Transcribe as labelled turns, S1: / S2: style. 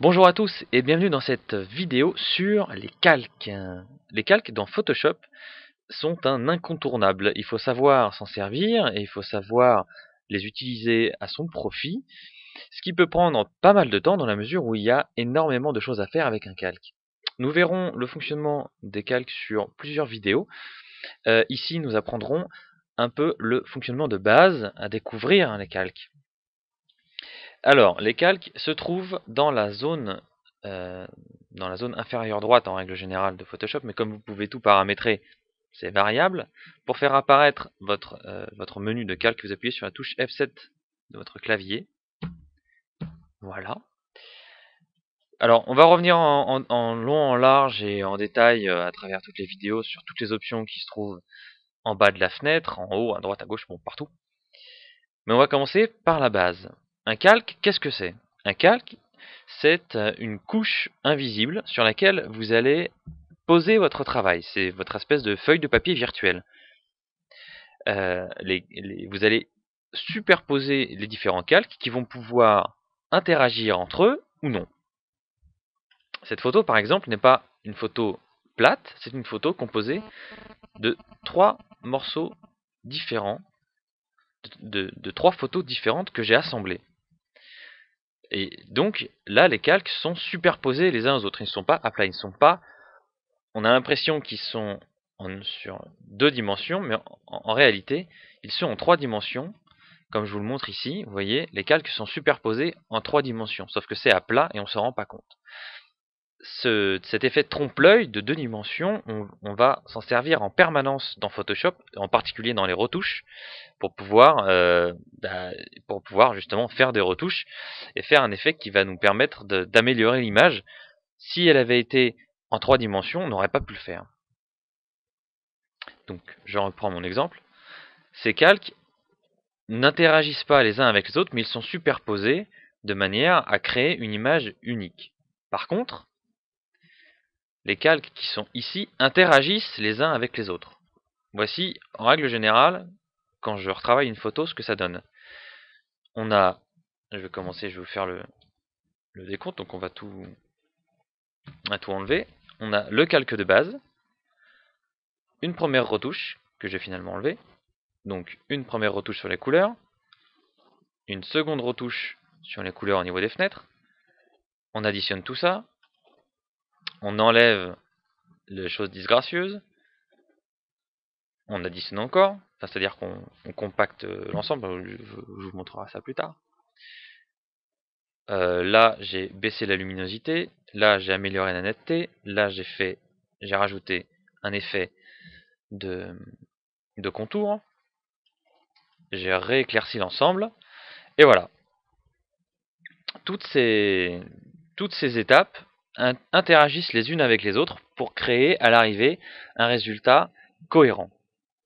S1: Bonjour à tous et bienvenue dans cette vidéo sur les calques. Les calques dans Photoshop sont un incontournable. Il faut savoir s'en servir et il faut savoir les utiliser à son profit, ce qui peut prendre pas mal de temps dans la mesure où il y a énormément de choses à faire avec un calque. Nous verrons le fonctionnement des calques sur plusieurs vidéos. Euh, ici, nous apprendrons un peu le fonctionnement de base à découvrir hein, les calques. Alors, les calques se trouvent euh, dans la zone inférieure droite en règle générale de Photoshop, mais comme vous pouvez tout paramétrer, c'est variable. Pour faire apparaître votre, euh, menu de calque, vous appuyez sur la touche F7 de votre clavier. Voilà. Alors, on va revenir en, en, long, en large et en détail euh, à travers toutes les vidéos sur toutes les options qui se trouvent en bas de la fenêtre, en haut, à droite, à gauche, bon, partout. Mais on va commencer par la base. Un calque, qu'est-ce que c'est Un calque, c'est euh, une couche invisible sur laquelle vous allez poser votre travail. C'est votre espèce de feuille de papier virtuelle. Euh, vous allez superposer les différents calques qui vont pouvoir interagir entre eux ou non. Cette photo, par exemple, n'est pas une photo plate, c'est une photo composée de trois morceaux différents, de trois photos différentes que j'ai assemblées. Et donc, là, les calques sont superposés les uns aux autres. Ils ne sont pas à plat, ils ne sont pas. On a l'impression qu'ils sont en, sur deux dimensions, mais en, en, réalité, ils sont en trois dimensions. Comme je vous le montre ici, vous voyez, les calques sont superposés en trois dimensions, sauf que c'est à plat et on ne s'en rend pas compte cet effet trompe-l'œil de deux dimensions, on, va s'en servir en permanence dans Photoshop, en particulier dans les retouches, pour pouvoir, euh, bah, pour pouvoir justement faire des retouches et faire un effet qui va nous permettre d'améliorer l'image. Si elle avait été en trois dimensions, on n'aurait pas pu le faire. Donc, je reprends mon exemple. Ces calques n'interagissent pas les uns avec les autres, mais ils sont superposés de manière à créer une image unique. Par contre, les calques qui sont ici interagissent les uns avec les autres. Voici, en règle générale, quand je retravaille une photo, ce que ça donne. On a, je vais commencer, je vais vous faire le, décompte, donc on va tout, on va tout enlever. On a le calque de base, une première retouche que j'ai finalement enlevée, donc une première retouche sur les couleurs, une seconde retouche sur les couleurs au niveau des fenêtres. On additionne tout ça, on enlève les choses disgracieuses, on additionne encore, c'est-à-dire qu'on compacte l'ensemble, je, vous montrerai ça plus tard. Euh, là, j'ai baissé la luminosité, là, j'ai amélioré la netteté, là, j'ai fait, j'ai rajouté un effet de, de contour, j'ai rééclairci l'ensemble, et voilà. toutes ces étapes interagissent les unes avec les autres pour créer à l'arrivée un résultat cohérent.